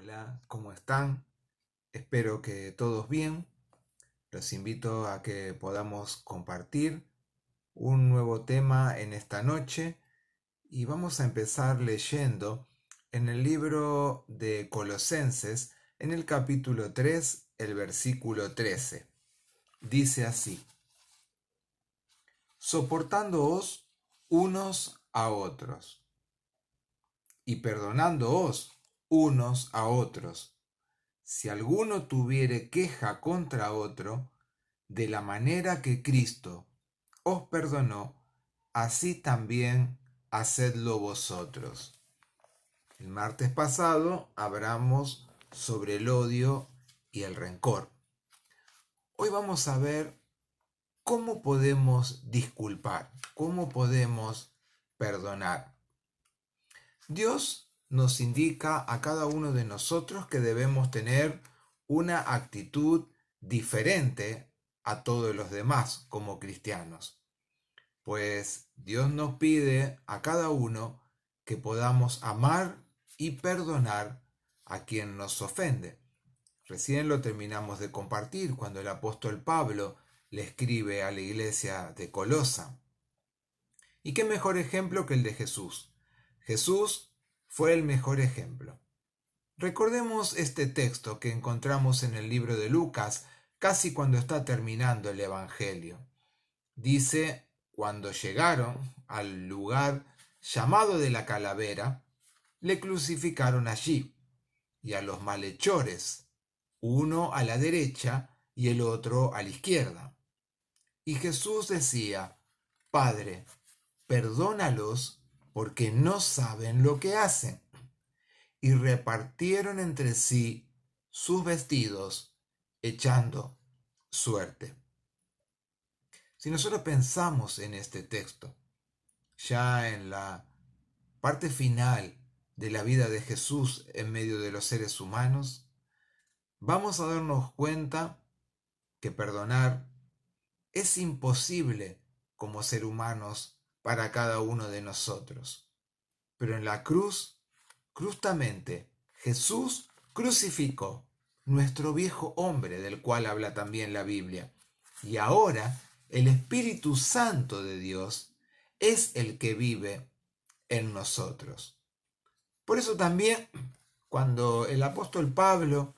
Hola, ¿cómo están? Espero que todos bien. Los invito a que podamos compartir un nuevo tema en esta noche y vamos a empezar leyendo en el libro de Colosenses, en el capítulo 3, el versículo 13. Dice así, soportándoos unos a otros y perdonándoos unos a otros. Si alguno tuviere queja contra otro, de la manera que Cristo os perdonó, así también hacedlo vosotros. El martes pasado hablamos sobre el odio y el rencor. Hoy vamos a ver cómo podemos disculpar, cómo podemos perdonar. Dios nos indica a cada uno de nosotros que debemos tener una actitud diferente a todos los demás como cristianos. Pues Dios nos pide a cada uno que podamos amar y perdonar a quien nos ofende. Recién lo terminamos de compartir cuando el apóstol Pablo le escribe a la iglesia de Colosa. ¿Y qué mejor ejemplo que el de Jesús? Jesús fue el mejor ejemplo. Recordemos este texto que encontramos en el libro de Lucas, casi cuando está terminando el Evangelio. Dice, cuando llegaron al lugar llamado de la calavera, le crucificaron allí, y a los malhechores, uno a la derecha y el otro a la izquierda. Y Jesús decía, Padre, perdónalos porque no saben lo que hacen. Y repartieron entre sí sus vestidos, echando suerte. Si nosotros pensamos en este texto, ya en la parte final de la vida de Jesús en medio de los seres humanos, vamos a darnos cuenta que perdonar es imposible como ser humanos para cada uno de nosotros. Pero en la cruz, justamente, Jesús crucificó nuestro viejo hombre del cual habla también la Biblia. Y ahora el Espíritu Santo de Dios es el que vive en nosotros. Por eso también cuando el apóstol Pablo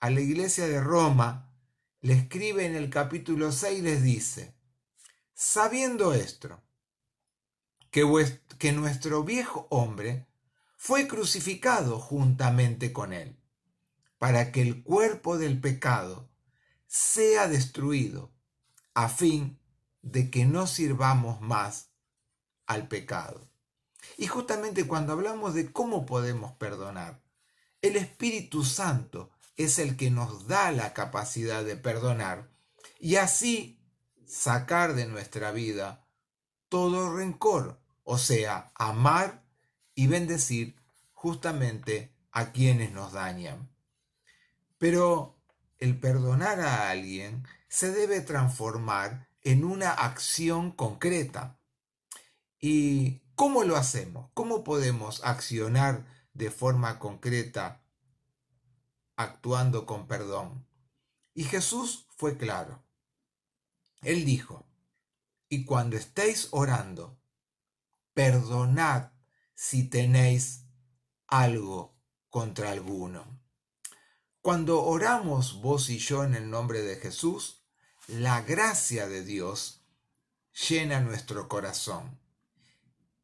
a la iglesia de Roma le escribe en el capítulo 6 les dice, sabiendo esto, que, nuestro viejo hombre fue crucificado juntamente con él, para que el cuerpo del pecado sea destruido, a fin de que no sirvamos más al pecado. Y justamente cuando hablamos de cómo podemos perdonar, el Espíritu Santo es el que nos da la capacidad de perdonar y así sacar de nuestra vida todo rencor, o sea, amar y bendecir justamente a quienes nos dañan. Pero el perdonar a alguien se debe transformar en una acción concreta. ¿Y cómo lo hacemos? ¿Cómo podemos accionar de forma concreta actuando con perdón? Y Jesús fue claro. Él dijo, y cuando estéis orando, perdonad si tenéis algo contra alguno. Cuando oramos vos y yo en el nombre de Jesús, la gracia de Dios llena nuestro corazón.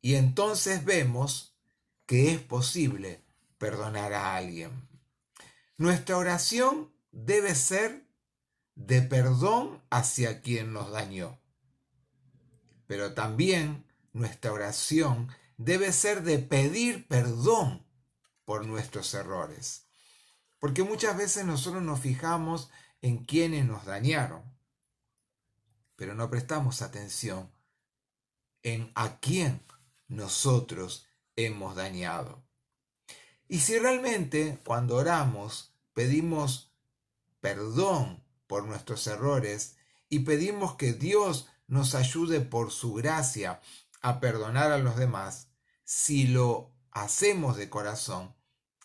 Y entonces vemos que es posible perdonar a alguien. Nuestra oración debe ser de perdón hacia quien nos dañó, pero también nuestra oración debe ser de pedir perdón por nuestros errores. Porque muchas veces nosotros nos fijamos en quienes nos dañaron, pero no prestamos atención en a quién nosotros hemos dañado. Y si realmente cuando oramos pedimos perdón por nuestros errores y pedimos que Dios nos ayude por su gracia a perdonar a los demás, si lo hacemos de corazón,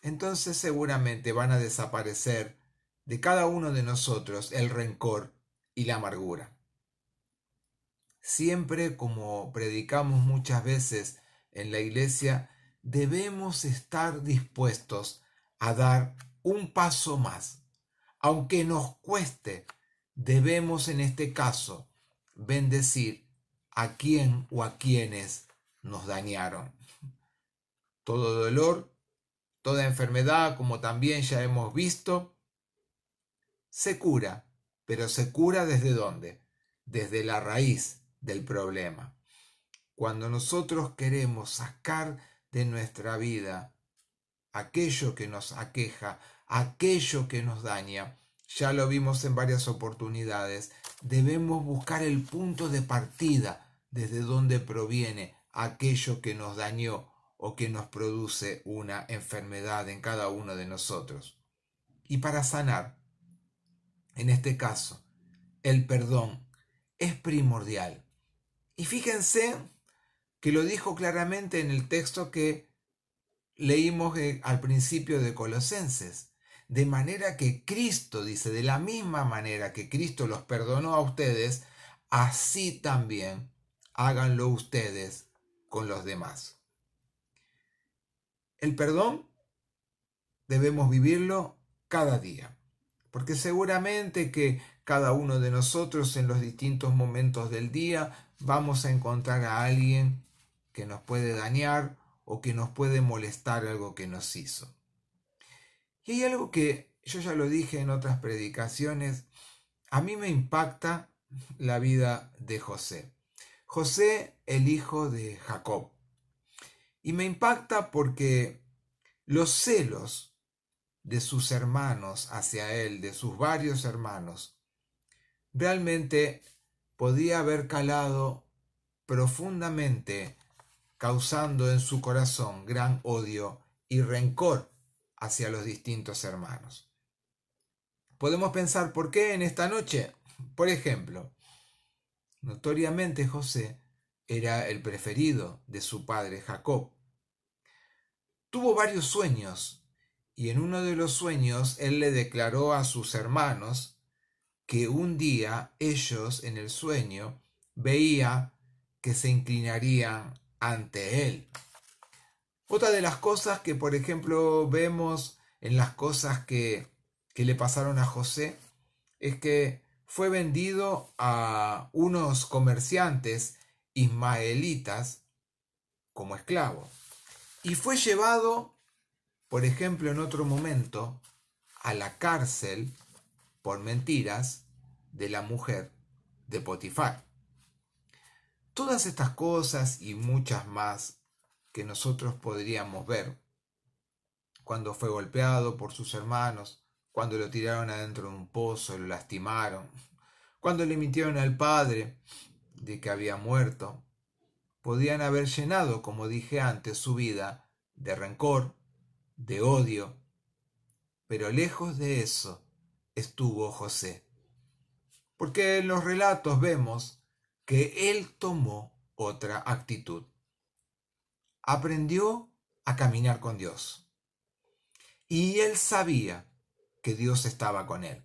entonces seguramente van a desaparecer de cada uno de nosotros el rencor y la amargura. Siempre, como predicamos muchas veces en la iglesia, debemos estar dispuestos a dar un paso más. Aunque nos cueste, debemos en este caso bendecir a quién o a quienes nos dañaron. Todo dolor, toda enfermedad, como también ya hemos visto, se cura, pero se cura desde dónde? Desde la raíz del problema. Cuando nosotros queremos sacar de nuestra vida aquello que nos aqueja, aquello que nos daña, ya lo vimos en varias oportunidades, debemos buscar el punto de partida desde dónde proviene aquello que nos dañó o que nos produce una enfermedad en cada uno de nosotros. Y para sanar, en este caso, el perdón es primordial. Y fíjense que lo dijo claramente en el texto que leímos eh, al principio de Colosenses. De manera que Cristo, dice, de la misma manera que Cristo los perdonó a ustedes, así también háganlo ustedes con los demás. El perdón debemos vivirlo cada día, porque seguramente que cada uno de nosotros en los distintos momentos del día vamos a encontrar a alguien que nos puede dañar o que nos puede molestar algo que nos hizo. Y hay algo que yo ya lo dije en otras predicaciones, a mí me impacta la vida de José. José el hijo de Jacob. Y me impacta porque los celos de sus hermanos hacia él, de sus varios hermanos, realmente podía haber calado profundamente, causando en su corazón gran odio y rencor hacia los distintos hermanos. Podemos pensar por qué en esta noche, por ejemplo, Notoriamente José era el preferido de su padre Jacob. Tuvo varios sueños, y en uno de los sueños él le declaró a sus hermanos que un día ellos en el sueño veía que se inclinarían ante él. Otra de las cosas que, por ejemplo, vemos en las cosas que, que le pasaron a José es que fue vendido a unos comerciantes ismaelitas como esclavo y fue llevado, por ejemplo, en otro momento, a la cárcel por mentiras de la mujer de Potifar. Todas estas cosas y muchas más que nosotros podríamos ver cuando fue golpeado por sus hermanos, cuando lo tiraron adentro de un pozo, lo lastimaron, cuando le mintieron al padre de que había muerto, podían haber llenado, como dije antes, su vida de rencor, de odio, pero lejos de eso estuvo José. Porque en los relatos vemos que él tomó otra actitud. Aprendió a caminar con Dios. Y él sabía Dios estaba con él.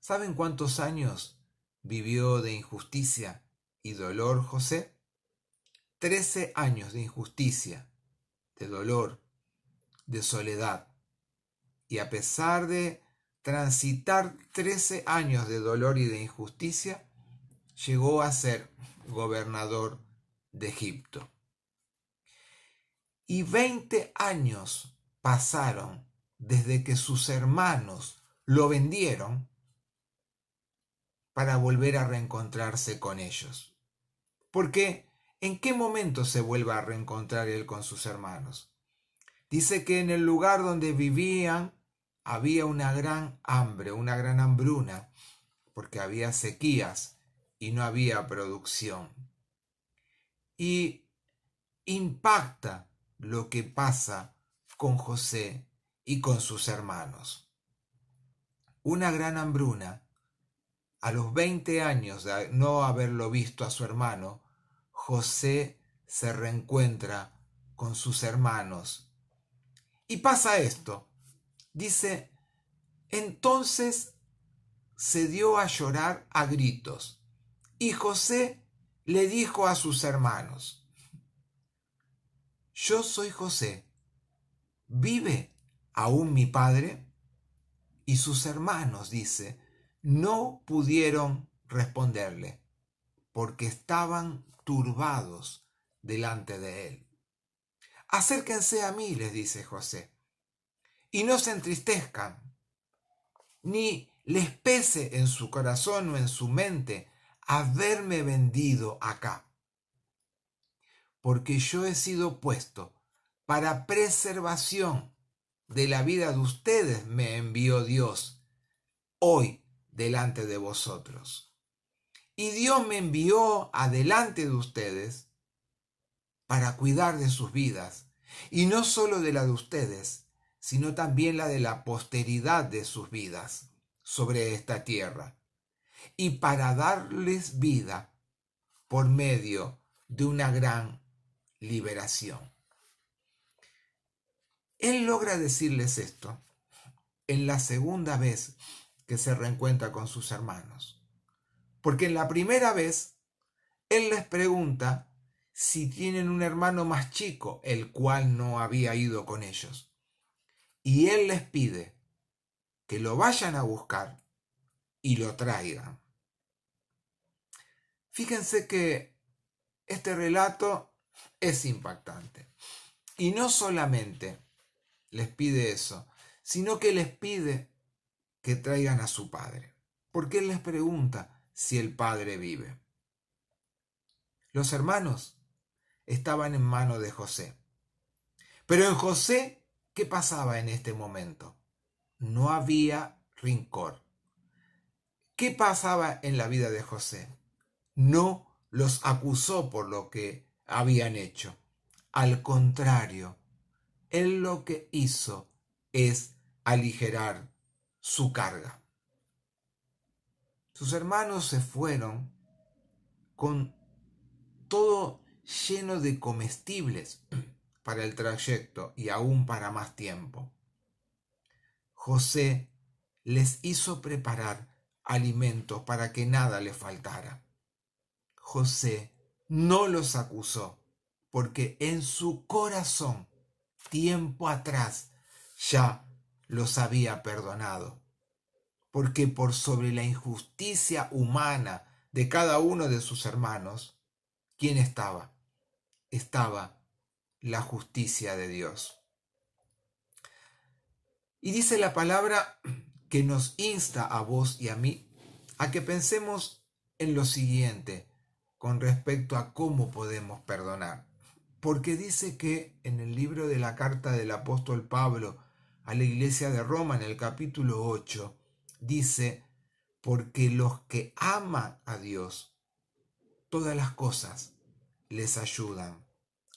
¿Saben cuántos años vivió de injusticia y dolor José? Trece años de injusticia, de dolor, de soledad. Y a pesar de transitar trece años de dolor y de injusticia, llegó a ser gobernador de Egipto. Y veinte años pasaron desde que sus hermanos lo vendieron para volver a reencontrarse con ellos. Porque, ¿en qué momento se vuelve a reencontrar él con sus hermanos? Dice que en el lugar donde vivían había una gran hambre, una gran hambruna, porque había sequías y no había producción. Y impacta lo que pasa con José y con sus hermanos. Una gran hambruna, a los 20 años de no haberlo visto a su hermano, José se reencuentra con sus hermanos. Y pasa esto. Dice, entonces se dio a llorar a gritos. Y José le dijo a sus hermanos, Yo soy José, vive Aún mi padre y sus hermanos, dice, no pudieron responderle, porque estaban turbados delante de él. Acérquense a mí, les dice José, y no se entristezcan, ni les pese en su corazón o en su mente haberme vendido acá, porque yo he sido puesto para preservación de la vida de ustedes me envió Dios hoy delante de vosotros. Y Dios me envió adelante de ustedes para cuidar de sus vidas, y no solo de la de ustedes, sino también la de la posteridad de sus vidas sobre esta tierra, y para darles vida por medio de una gran liberación. Él logra decirles esto en la segunda vez que se reencuentra con sus hermanos. Porque en la primera vez, Él les pregunta si tienen un hermano más chico, el cual no había ido con ellos. Y Él les pide que lo vayan a buscar y lo traigan. Fíjense que este relato es impactante. Y no solamente les pide eso, sino que les pide que traigan a su padre, porque él les pregunta si el padre vive. Los hermanos estaban en manos de José. Pero en José, ¿qué pasaba en este momento? No había rincor. ¿Qué pasaba en la vida de José? No los acusó por lo que habían hecho. Al contrario, él lo que hizo es aligerar su carga. Sus hermanos se fueron con todo lleno de comestibles para el trayecto y aún para más tiempo. José les hizo preparar alimentos para que nada les faltara. José no los acusó porque en su corazón tiempo atrás ya los había perdonado, porque por sobre la injusticia humana de cada uno de sus hermanos, ¿quién estaba? Estaba la justicia de Dios. Y dice la palabra que nos insta a vos y a mí a que pensemos en lo siguiente con respecto a cómo podemos perdonar porque dice que en el libro de la carta del apóstol Pablo a la iglesia de Roma, en el capítulo 8, dice, porque los que aman a Dios, todas las cosas les ayudan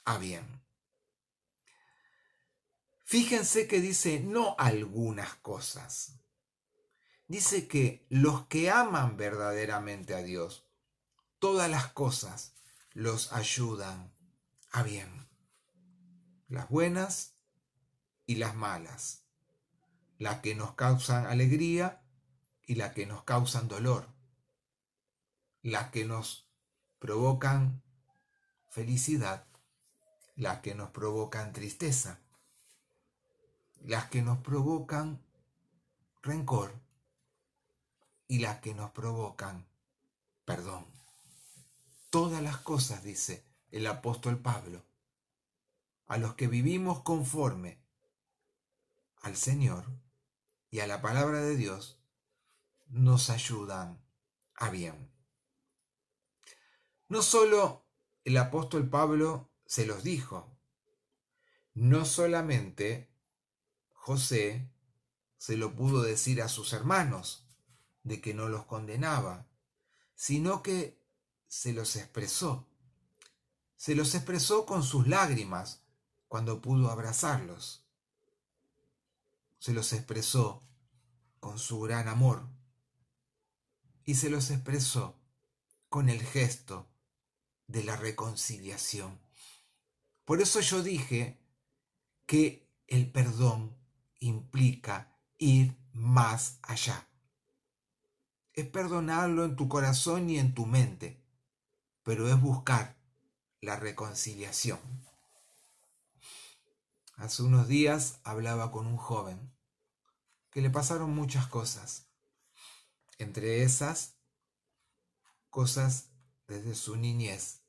a bien. Fíjense que dice no algunas cosas. Dice que los que aman verdaderamente a Dios, todas las cosas los ayudan bien. Las buenas y las malas. las que nos causan alegría y las que nos causan dolor. las que nos provocan felicidad. las que nos provocan tristeza. Las que nos provocan rencor y las que nos provocan perdón. Todas las cosas, dice, el apóstol Pablo, a los que vivimos conforme al Señor y a la palabra de Dios, nos ayudan a bien. No solo el apóstol Pablo se los dijo, no solamente José se lo pudo decir a sus hermanos de que no los condenaba, sino que se los expresó se los expresó con sus lágrimas cuando pudo abrazarlos. Se los expresó con su gran amor. Y se los expresó con el gesto de la reconciliación. Por eso yo dije que el perdón implica ir más allá. Es perdonarlo en tu corazón y en tu mente, pero es buscar la reconciliación. Hace unos días hablaba con un joven que le pasaron muchas cosas, entre esas cosas desde su niñez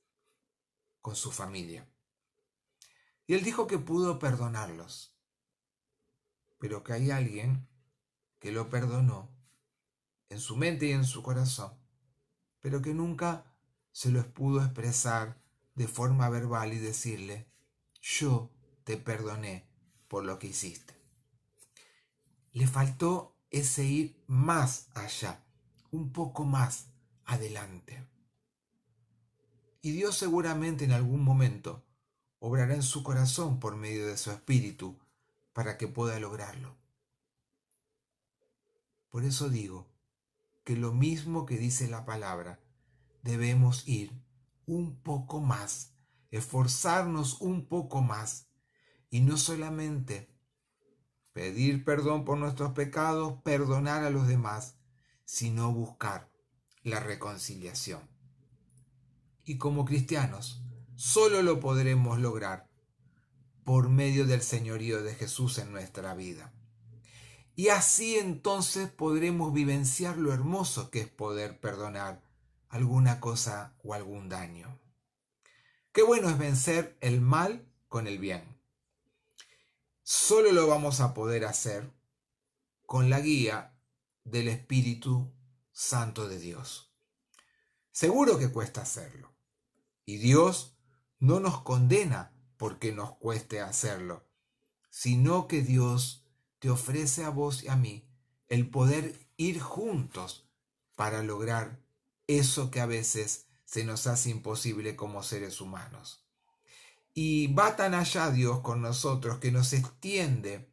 con su familia. Y él dijo que pudo perdonarlos, pero que hay alguien que lo perdonó en su mente y en su corazón, pero que nunca se los pudo expresar de forma verbal y decirle, yo te perdoné por lo que hiciste. Le faltó ese ir más allá, un poco más adelante. Y Dios seguramente en algún momento obrará en su corazón por medio de su espíritu para que pueda lograrlo. Por eso digo que lo mismo que dice la palabra, debemos ir un poco más, esforzarnos un poco más y no solamente pedir perdón por nuestros pecados, perdonar a los demás, sino buscar la reconciliación. Y como cristianos, solo lo podremos lograr por medio del señorío de Jesús en nuestra vida. Y así entonces podremos vivenciar lo hermoso que es poder perdonar alguna cosa o algún daño. Qué bueno es vencer el mal con el bien. Solo lo vamos a poder hacer con la guía del Espíritu Santo de Dios. Seguro que cuesta hacerlo. Y Dios no nos condena porque nos cueste hacerlo, sino que Dios te ofrece a vos y a mí el poder ir juntos para lograr eso que a veces se nos hace imposible como seres humanos. Y va tan allá Dios con nosotros que nos extiende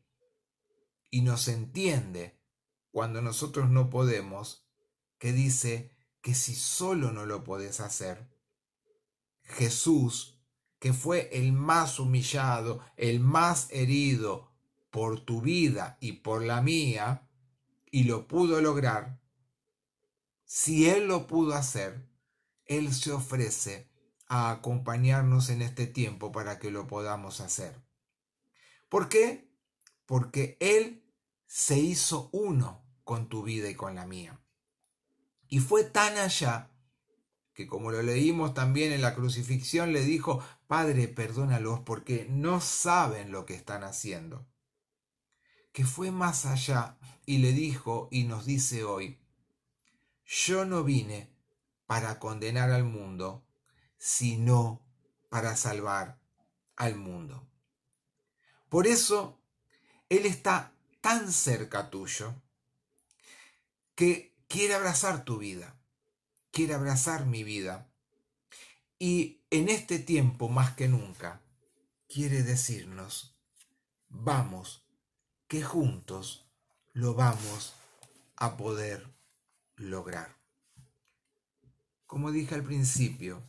y nos entiende cuando nosotros no podemos, que dice que si solo no lo podés hacer, Jesús, que fue el más humillado, el más herido por tu vida y por la mía, y lo pudo lograr, si Él lo pudo hacer, Él se ofrece a acompañarnos en este tiempo para que lo podamos hacer. ¿Por qué? Porque Él se hizo uno con tu vida y con la mía. Y fue tan allá que como lo leímos también en la crucifixión, le dijo, Padre, perdónalos porque no saben lo que están haciendo. Que fue más allá y le dijo y nos dice hoy, yo no vine para condenar al mundo, sino para salvar al mundo. Por eso, Él está tan cerca tuyo que quiere abrazar tu vida, quiere abrazar mi vida. Y en este tiempo más que nunca, quiere decirnos, vamos, que juntos lo vamos a poder lograr. Como dije al principio,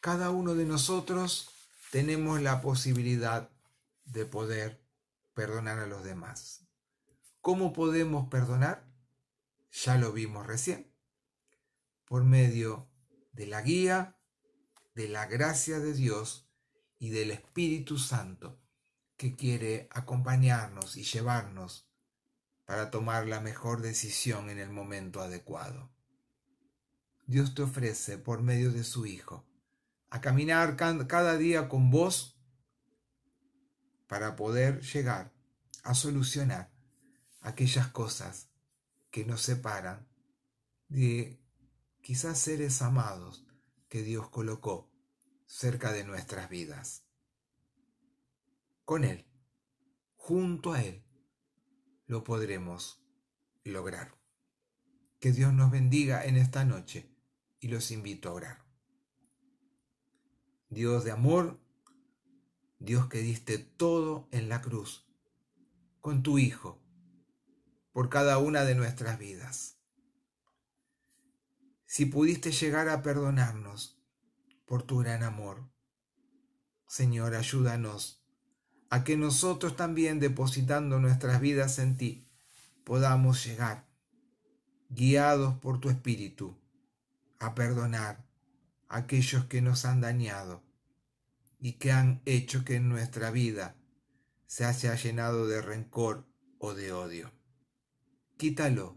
cada uno de nosotros tenemos la posibilidad de poder perdonar a los demás. ¿Cómo podemos perdonar? Ya lo vimos recién. Por medio de la guía, de la gracia de Dios y del Espíritu Santo que quiere acompañarnos y llevarnos para tomar la mejor decisión en el momento adecuado. Dios te ofrece por medio de su Hijo a caminar cada día con vos para poder llegar a solucionar aquellas cosas que nos separan de quizás seres amados que Dios colocó cerca de nuestras vidas. Con Él, junto a Él, lo podremos lograr. Que Dios nos bendiga en esta noche y los invito a orar. Dios de amor, Dios que diste todo en la cruz, con tu Hijo, por cada una de nuestras vidas. Si pudiste llegar a perdonarnos por tu gran amor, Señor, ayúdanos a que nosotros también depositando nuestras vidas en ti, podamos llegar, guiados por tu Espíritu, a perdonar a aquellos que nos han dañado y que han hecho que nuestra vida se haya llenado de rencor o de odio. Quítalo,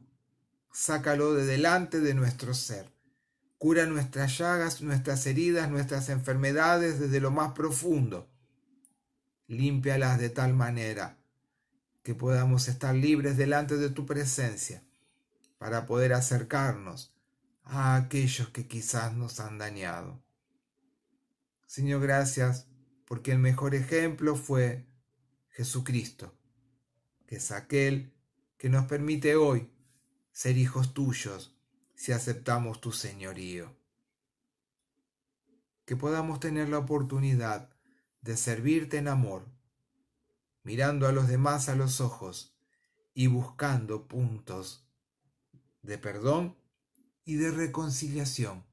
sácalo de delante de nuestro ser. Cura nuestras llagas, nuestras heridas, nuestras enfermedades desde lo más profundo Límpialas de tal manera que podamos estar libres delante de tu presencia para poder acercarnos a aquellos que quizás nos han dañado. Señor, gracias porque el mejor ejemplo fue Jesucristo, que es aquel que nos permite hoy ser hijos tuyos si aceptamos tu señorío. Que podamos tener la oportunidad de servirte en amor, mirando a los demás a los ojos y buscando puntos de perdón y de reconciliación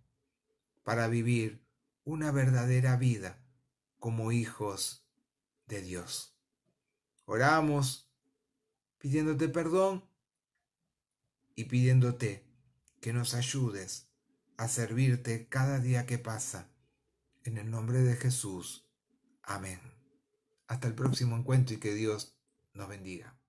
para vivir una verdadera vida como hijos de Dios. Oramos pidiéndote perdón y pidiéndote que nos ayudes a servirte cada día que pasa. En el nombre de Jesús. Amén. Hasta el próximo encuentro y que Dios nos bendiga.